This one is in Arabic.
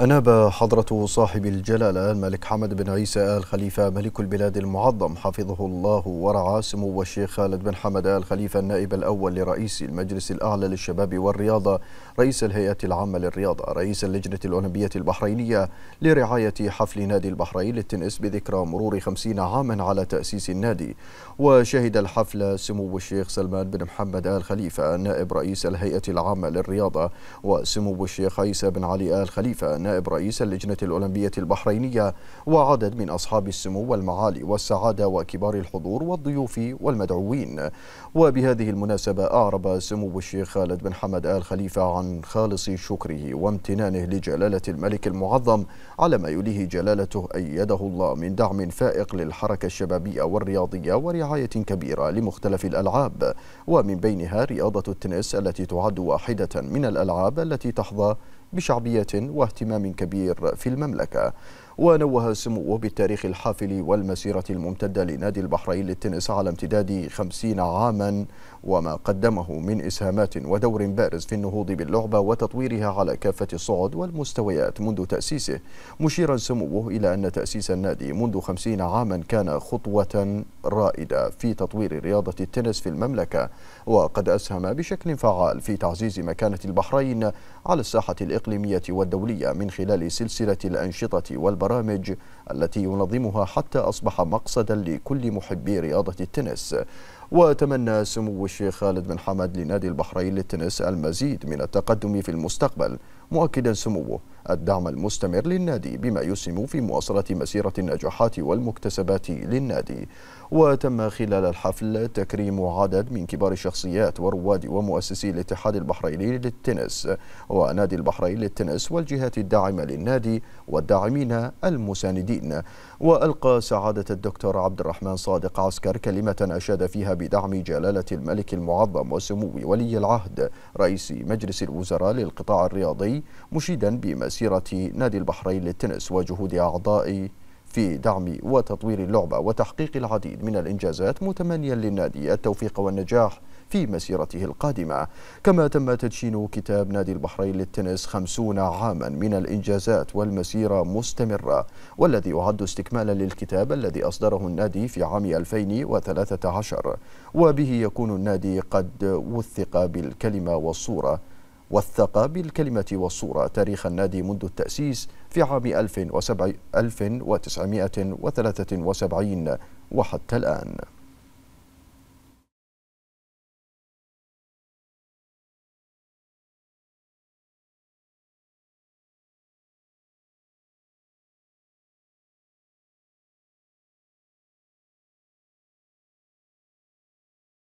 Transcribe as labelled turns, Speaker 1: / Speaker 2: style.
Speaker 1: أناب حضرة صاحب الجلالة الملك حمد بن عيسى آل خليفة ملك البلاد المعظم حفظه الله ورعى سمو الشيخ خالد بن حمد آل خليفة النائب الأول لرئيس المجلس الأعلى للشباب والرياضة رئيس الهيئة العامة للرياضة رئيس اللجنة الأولمبية البحرينية لرعاية حفل نادي البحرين للتنس بذكرى مرور خمسين عاما على تأسيس النادي وشهد الحفل سمو الشيخ سلمان بن محمد آل خليفة نائب رئيس الهيئة العامة للرياضة وسمو الشيخ عيسى بن علي آل خليفة نائب رئيس اللجنة الأولمبية البحرينية وعدد من أصحاب السمو والمعالي والسعادة وكبار الحضور والضيوف والمدعوين وبهذه المناسبة أعرب سمو الشيخ خالد بن حمد آل خليفة عن خالص شكره وامتنانه لجلالة الملك المعظم على ما يليه جلالته أيده الله من دعم فائق للحركة الشبابية والرياضية ورعاية كبيرة لمختلف الألعاب ومن بينها رياضة التنس التي تعد واحدة من الألعاب التي تحظى بشعبية واهتمام كبير في المملكة ونوه سموه بالتاريخ الحافل والمسيرة الممتدة لنادي البحرين للتنس على امتداد خمسين عاما وما قدمه من إسهامات ودور بارز في النهوض باللعبة وتطويرها على كافة الصعد والمستويات منذ تأسيسه مشيرا سموه إلى أن تأسيس النادي منذ خمسين عاما كان خطوة رائدة في تطوير رياضة التنس في المملكة وقد أسهم بشكل فعال في تعزيز مكانة البحرين على الساحة الإقليمية والدولية من خلال سلسلة الأنشطة والبرامج البرامج التي ينظمها حتى أصبح مقصدا لكل محبي رياضة التنس وتمنى سمو الشيخ خالد بن حمد لنادي البحرين للتنس المزيد من التقدم في المستقبل مؤكدا سموه الدعم المستمر للنادي بما يسهم في مواصلة مسيرة النجاحات والمكتسبات للنادي وتم خلال الحفل تكريم عدد من كبار الشخصيات ورواد ومؤسسي الاتحاد البحريني للتنس ونادي البحرين للتنس والجهات الداعمة للنادي والداعمين المساندين وألقى سعادة الدكتور عبد الرحمن صادق عسكر كلمة أشاد فيها بدعم جلالة الملك المعظم وسمو ولي العهد رئيس مجلس الوزراء للقطاع الرياضي مشيدا بمسيرة نادي البحرين للتنس وجهود أعضاء في دعم وتطوير اللعبة وتحقيق العديد من الإنجازات متمنيا للنادي التوفيق والنجاح في مسيرته القادمة كما تم تدشين كتاب نادي البحرين للتنس خمسون عاما من الإنجازات والمسيرة مستمرة والذي يعد استكمالا للكتاب الذي أصدره النادي في عام 2013 وبه يكون النادي قد وثق بالكلمة والصورة وثق بالكلمة والصورة تاريخ النادي منذ التأسيس في عام 1973 وحتى الآن